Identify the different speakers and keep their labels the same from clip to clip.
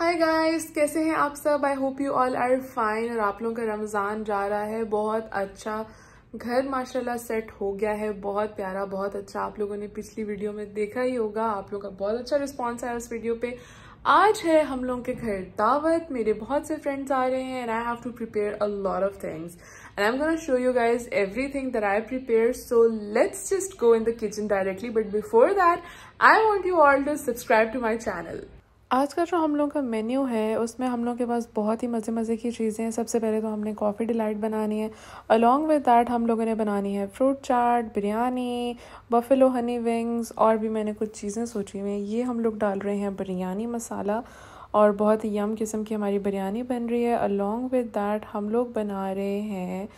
Speaker 1: hi guys कैसे हैं आप सब I hope you all are fine और आप लोगों का रमज़ान जा रहा है बहुत अच्छा घर माशाल्लाह सेट हो गया है बहुत प्यारा बहुत अच्छा आप लोगों ने पिछली वीडियो में देखा ही होगा आप लोगों का बहुत अच्छा रिस्पांस आया उस वीडियो पे आज है हम लोगों के घर दावत मेरे बहुत से फ्रेंड्स आ रहे हैं and I have to prepare a lot of things and I am gonna show you guys everything that I prepare so let's just go in the kitchen directly but before that I want you all to subscribe to my channel आज का जो हम लोगों का menu है उसमें हम लोगों के पास बहुत ही मज़े मज़े की चीज़ें हैं सबसे पहले तो हमने कॉफ़ी डिलाइट बनानी है अलॉन्ग विद दैट हम लोगों ने बनानी है fruit chaat biryani buffalo honey wings और भी मैंने कुछ चीज़ें सोची हुई हैं ये हम लोग डाल रहे हैं बिरयानी मसाला और बहुत ही यम किस्म की हमारी बिरयानी बन रही है अलॉन्ग विद दैट हम लोग बना रहे हैं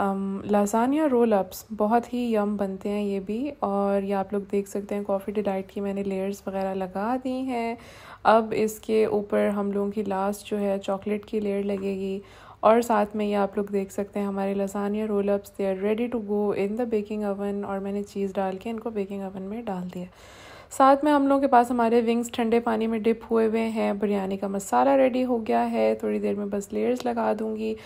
Speaker 1: लाजानिया रोल अप्स बहुत ही यम बनते हैं ये भी और ये आप लोग देख सकते हैं कॉफ़ी डिलाइट की मैंने लेयर्स वगैरह लगा दी हैं अब इसके ऊपर हम लोगों की लास्ट जो है चॉकलेट की लेयर लगेगी और साथ में ये आप लोग देख सकते हैं हमारे lasagna roll ups they are ready to go in the baking oven और मैंने चीज़ डाल के इनको बेकिंग ओवन में डाल दिया साथ में हम लोगों के पास हमारे विंग्स ठंडे पानी में डिप हुए हुए हैं बिरयानी का मसाला रेडी हो गया है थोड़ी देर में बस लेयर्स लगा दूंगी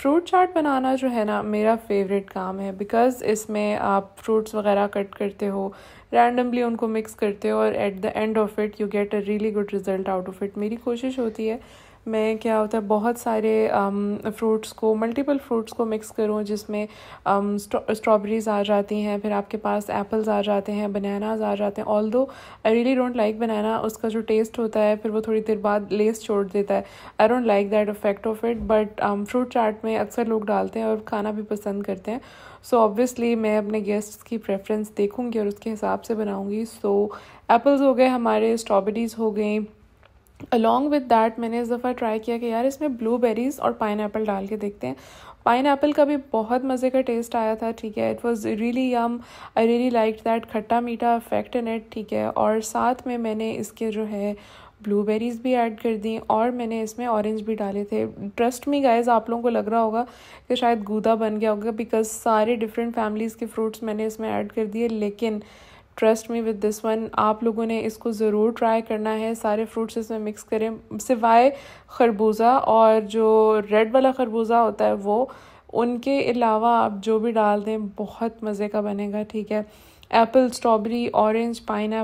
Speaker 1: फ्रूट चाट बनाना जो है ना मेरा फेवरेट काम है बिकॉज़ इसमें आप फ्रूट्स वगैरह कट करते हो रैंडमली उनको मिक्स करते हो और at the end of it you get a really good result out of it मेरी कोशिश होती है मैं क्या होता है बहुत सारे फ्रूट्स um, को मल्टीपल फ्रूट्स को मिक्स करूँ जिसमें स्ट्रॉबेरीज um, आ जाती हैं फिर आपके पास एप्पल्स आ जाते हैं बनानाज आ जाते हैं although I really don't like बनाना उसका जो टेस्ट होता है फिर वो थोड़ी देर बाद लेस छोड़ देता है I don't like that effect of it but fruit chaat में अक्सर लोग डालते हैं और खाना भी पसंद करते हैं सो so ऑब्वियसली मैं अपने गेस्ट्स की प्रेफरेंस देखूंगी और उसके हिसाब से बनाऊंगी सो so, एप्पल्स हो गए हमारे स्ट्रॉबेरीज हो गई अलॉन्ग विद डैट मैंने इस दफ़ा ट्राई किया कि यार इसमें ब्लूबेरीज़ और पाइन ऐपल डाल के देखते हैं पाइन ऐपल का भी बहुत मज़े का टेस्ट आया था ठीक है it was really yum I really like that खट्टा मीठा इफेक्ट इन इट ठीक है और साथ में मैंने इसके जो है ब्लूबेरीज़ भी ऐड कर दी और मैंने इसमें ऑरेंज भी डाले थे ट्रस्ट मी गाइज आप लोगों को लग रहा होगा कि शायद गूदा बन गया होगा बिकॉज सारे डिफरेंट फैमिलीज़ के फ्रूट्स मैंने इसमें ऐड कर दिए लेकिन trust me with this one आप लोगों ने इसको ज़रूर ट्राई करना है सारे फ्रूट्स इसमें मिक्स करें सिवाय खरबूजा और जो रेड वाला खरबूजा होता है वो उनके अलावा आप जो भी डाल दें बहुत मज़े का बनेगा ठीक है एप्पल स्ट्रॉबेरी ऑरेंज पाइन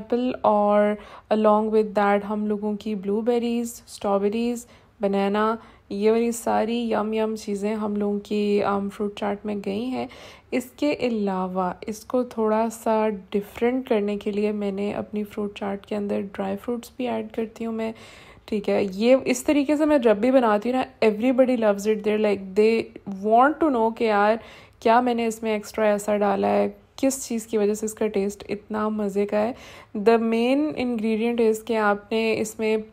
Speaker 1: और अलॉन्ग विद दैट हम लोगों की ब्लूबेरीज़ स्ट्रॉबेरीज़ बनाना ये वाली सारी यम यम चीज़ें हम लोगों की आम फ्रूट चाट में गई हैं इसके अलावा इसको थोड़ा सा डिफरेंट करने के लिए मैंने अपनी फ्रूट चाट के अंदर ड्राई फ्रूट्स भी ऐड करती हूँ मैं ठीक है ये इस तरीके से मैं जब भी बनाती हूँ ना everybody loves it there like they want to know कि यार क्या मैंने इसमें एक्स्ट्रा ऐसा डाला है किस चीज़ की वजह से इसका टेस्ट इतना मज़े का है द मेन इन्ग्रीडियंट इसके आपने इसमें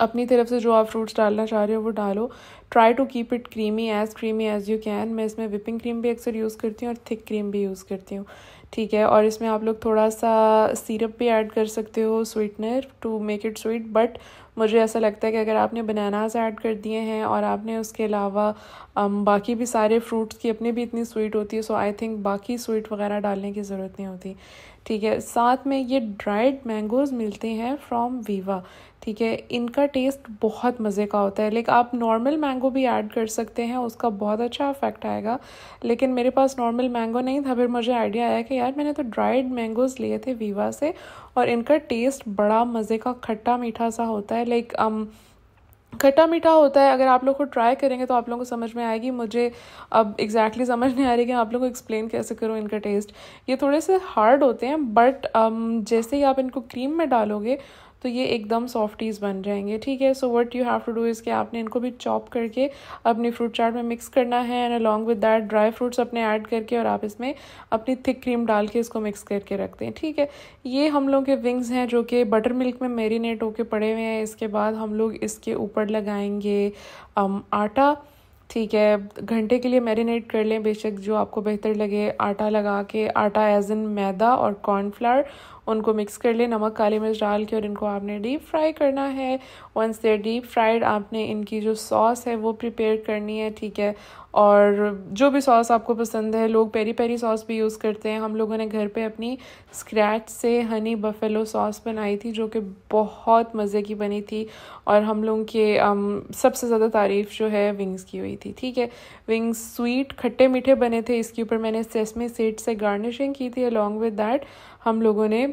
Speaker 1: अपनी तरफ से जो आप फ्रूट्स डालना चाह रहे हो वो डालो try to keep it creamy as creamy as you can मैं इसमें विपिंग क्रीम भी अक्सर यूज़ करती हूँ और थिक क्रीम भी यूज़ करती हूँ ठीक है और इसमें आप लोग थोड़ा सा सिरप भी ऐड कर सकते हो sweetener to make it sweet but मुझे ऐसा लगता है कि अगर आपने बनानास ऐड कर दिए हैं और आपने उसके अलावा बाकी भी सारे फ्रूट्स की अपनी भी इतनी स्वीट होती है सो आई थिंक बाकी स्वीट वगैरह डालने की ज़रूरत नहीं होती ठीक है साथ में ये ड्राइड मैंगोज़ मिलते हैं फ्रॉम वीवा ठीक है इनका टेस्ट बहुत मज़े का होता है लेकिन आप नॉर्मल मैंगो भी ऐड कर सकते हैं उसका बहुत अच्छा इफेक्ट आएगा लेकिन मेरे पास नॉर्मल मैंगो नहीं था फिर मुझे आइडिया आया कि यार मैंने तो ड्राइड मैंगोज़ लिए थे वीवा से और इनका टेस्ट बड़ा मज़े का खट्टा मीठा सा होता है लाइक um, खट्टा मीठा होता है अगर आप लोग को ट्राई करेंगे तो आप लोगों को समझ में आएगी मुझे अब एग्जैक्टली exactly समझ नहीं आ रही कि आप लोग को एक्सप्लेन कैसे करूँ इनका टेस्ट ये थोड़े से हार्ड होते हैं बट um, जैसे ही आप इनको क्रीम में डालोगे तो ये एकदम सॉफ्टीज़ बन जाएंगे ठीक है so what you have to do is कि आपने इनको भी चॉप करके अपनी फ्रूट चाट में मिक्स करना है and along with that dry fruits अपने ऐड करके और आप इसमें अपनी थिक क्रीम डाल के इसको मिक्स करके रखते हैं ठीक है ये हम लोगों के विंग्स हैं जो कि बटर मिल्क में मेरीनेट होके पड़े हुए हैं इसके बाद हम लोग इसके ऊपर लगाएंगे um, आटा ठीक है घंटे के लिए मैरिनेट कर लें बेशक जो आपको बेहतर लगे आटा लगा के आटा एज इन मैदा और कॉर्नफ्लावर उनको मिक्स कर लें नमक काली मिर्च डाल के और इनको आपने डीप फ्राई करना है वंस देर डीप फ्राइड आपने इनकी जो सॉस है वो प्रिपेयर करनी है ठीक है और जो भी सॉस आपको पसंद है लोग पेरी पेरी सॉस भी यूज़ करते हैं हम लोगों ने घर पे अपनी स्क्रैच से हनी बफेलो सॉस बनाई थी जो कि बहुत मज़े की बनी थी और हम लोगों के आम, सबसे ज़्यादा तारीफ़ जो है विंग्स की हुई थी ठीक है विंग्स स्वीट खट्टे मीठे बने थे इसके ऊपर मैंने सेसमे सेट से गार्निशिंग की थी अलॉन्ग विद डैट हम लोगों ने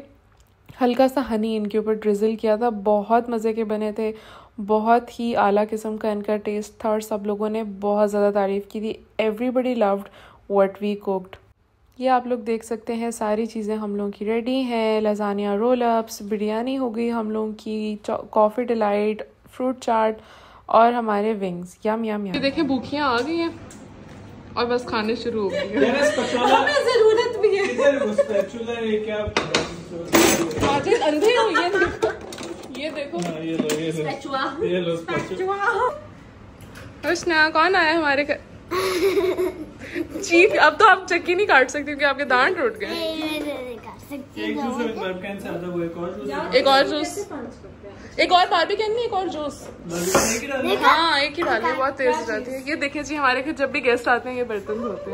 Speaker 1: हल्का सा हनी इनके ऊपर ड्रिजल किया था बहुत मज़े के बने थे बहुत ही आला किस्म का इनका टेस्ट था और सब लोगों ने बहुत ज़्यादा तारीफ़ की थी everybody loved what we cooked ये आप लोग देख सकते हैं सारी चीज़ें हम लोगों की रेडी हैं लजानिया रोल अप्स बिरयानी हो गई हम लोगों की कॉफ़ी डिलाइट फ्रूट चाट और हमारे विंग्स यम यम यम देखें भूखियाँ आ गई हैं और बस खाने शुरू हो हाँ, ज़रूरत भी है अंधे हो गए देखो हाँ, ये लो ये लो ये लो कौन आया हमारे घर चीफ अब तो आप चक्की नहीं काट सकते क्योंकि आपके दांत टूट गए एक और जूस एक और बारबी कैन एक और जूस हाँ एक ही डाली बहुत तेज हो जाती है ये देखिए जी हमारे घर जब भी गेस्ट आते हैं ये बर्तन धोते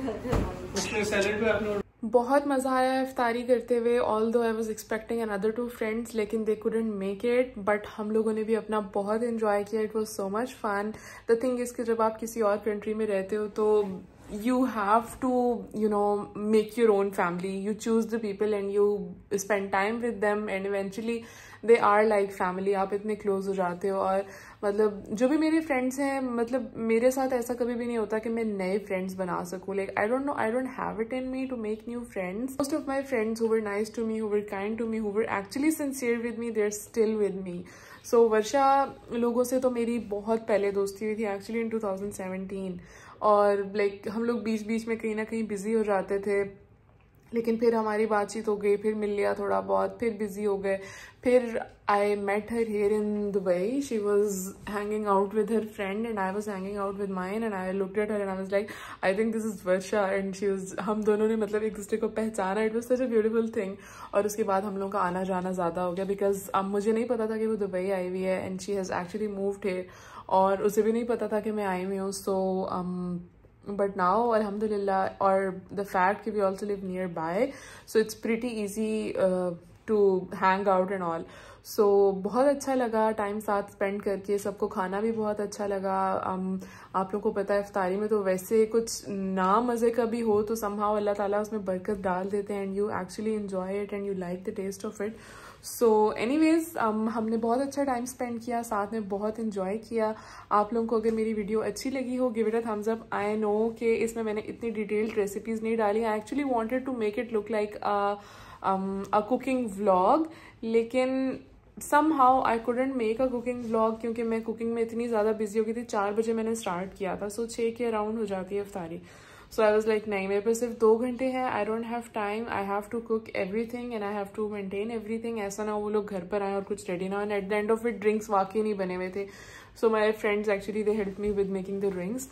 Speaker 1: हैं बहुत मज़ा आया इफ्तारी करते हुए although I was expecting another two friends लेकिन they couldn't make it but हम लोगों ने भी अपना बहुत इन्जॉय किया it was so much fun the thing is कि जब आप किसी और कंट्री में रहते हो तो you have to you know make your own family you choose the people and you spend time with them and eventually they are like family आप इतने close हो जाते हो और मतलब जो भी मेरे friends हैं मतलब मेरे साथ ऐसा कभी भी नहीं होता कि मैं नए friends बना सकूँ like I don't know I don't have it in me to make new friends most of my friends who were nice to me who were kind to me who were actually sincere with me they're still with me so so, वर्षा लोगों से तो मेरी बहुत पहले दोस्ती हुई थी actually in 2017 और लाइक like, हम लोग बीच बीच में कहीं ना कहीं बिज़ी हो जाते थे लेकिन फिर हमारी बातचीत हो गई फिर मिल लिया थोड़ा बहुत फिर बिजी हो गए फिर I met her here in Dubai she was hanging out with her friend and I was hanging out with mine and I look at her and I was like I think this is Varsha and she was हम दोनों ने मतलब एक दूसरे को पहचाना it was such a beautiful thing और उसके बाद हम लोगों का आना जाना ज़्यादा हो गया बिकॉज अब मुझे नहीं पता था कि वो दुबई आई हुई है and she has actually moved here और उसे भी नहीं पता था कि मैं आई हुई हूँ सो um, but now alhamdulillah or the fact that we also live nearby so it's pretty easy uh, to hang out and all so so, बहुत अच्छा लगा टाइम साथ स्पेंड करके सबको खाना भी बहुत अच्छा लगा um, आप लोग को पता है इफ्तारी में तो वैसे कुछ ना मज़े का भी हो तो समहाव अल्लाह ताला उसमें बरकत डाल देते हैं and you actually enjoy it and you like the taste of it so anyways हमने बहुत अच्छा टाइम स्पेंड किया साथ में बहुत इन्जॉय किया आप लोगों को अगर मेरी वीडियो अच्छी लगी हो give it a thumbs up I know कि इसमें मैंने इतनी डिटेल्ड रेसिपीज़ नहीं डाली I actually wanted to make it look like a cooking vlog लेकिन somehow I couldn't make a cooking blog क्योंकि मैं कुकिंग में इतनी ज़्यादा बिजी हो गई थी चार बजे मैंने स्टार्ट किया था सो so, छः के अराउंड हो जाती है अफ्तारी सो आई वॉज लाइक नहीं मेरे पे सिर्फ दो घंटे हैं I don't have time I have to cook everything and I have to maintain everything ऐसा ना वो लोग घर पर आए और कुछ रेडी ना and at the end of it drinks वाकई नहीं बने हुए थे so my friends actually they help me with making the drinks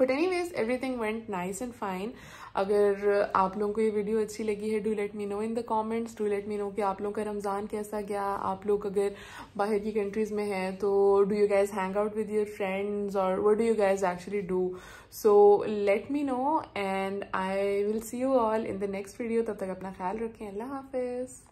Speaker 1: but anyways everything went nice and fine अगर आप लोगों को ये वीडियो अच्छी लगी है do let me know in the comments do let me know कि आप लोगों का रमज़ान कैसा गया आप लोग अगर बाहर की कंट्रीज़ में हैं तो do you guys hang out with your friends और what do you guys actually do so let me know and I will see you all in the next video तब तक अपना ख्याल रखें अल्लाह हाफिज़